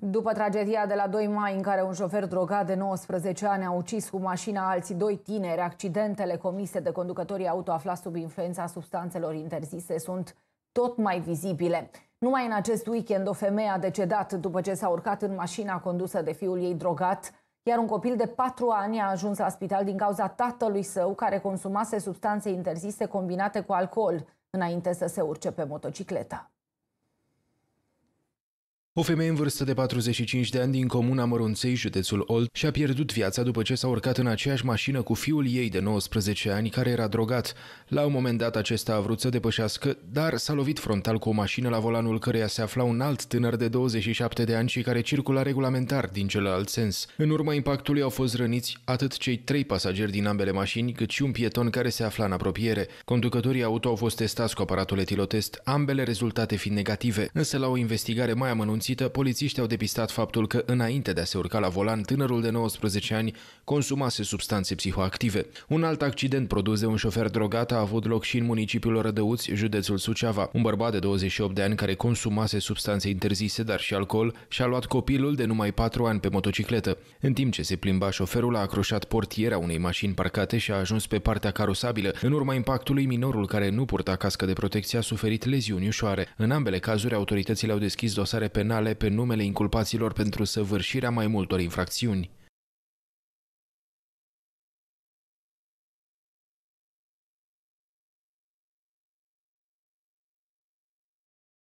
După tragedia de la 2 mai, în care un șofer drogat de 19 ani a ucis cu mașina alții doi tineri, accidentele comise de conducătorii auto aflați sub influența substanțelor interzise sunt tot mai vizibile. Numai în acest weekend, o femeie a decedat după ce s-a urcat în mașina condusă de fiul ei drogat, iar un copil de 4 ani a ajuns la spital din cauza tatălui său, care consumase substanțe interzise combinate cu alcool înainte să se urce pe motocicletă. O femeie în vârstă de 45 de ani din comuna Mărunței, județul Olt, și-a pierdut viața după ce s-a urcat în aceeași mașină cu fiul ei de 19 ani, care era drogat. La un moment dat acesta a vrut să depășească, dar s-a lovit frontal cu o mașină la volanul căreia se afla un alt tânăr de 27 de ani și care circula regulamentar din celălalt sens. În urma impactului au fost răniți atât cei trei pasageri din ambele mașini, cât și un pieton care se afla în apropiere. Conducătorii auto au fost testați cu aparatul etilotest, ambele rezultate fiind negative, însă la o investigare mai amănunțită nesimțită, polițiștii au depistat faptul că înainte de a se urca la volan, tânărul de 19 ani consumase substanțe psihoactive. Un alt accident produs de un șofer drogat a avut loc și în municipiul Rădăuți, județul Suceava. Un bărbat de 28 de ani care consumase substanțe interzise, dar și alcool, și-a luat copilul de numai 4 ani pe motocicletă. În timp ce se plimba, șoferul a acroșat portiera unei mașini parcate și a ajuns pe partea carosabilă. În urma impactului, minorul care nu purta cască de protecție a suferit leziuni ușoare. În ambele cazuri, autoritățile au deschis dosare penale penale pe numele inculpaților pentru săvârșirea mai multor infracțiuni.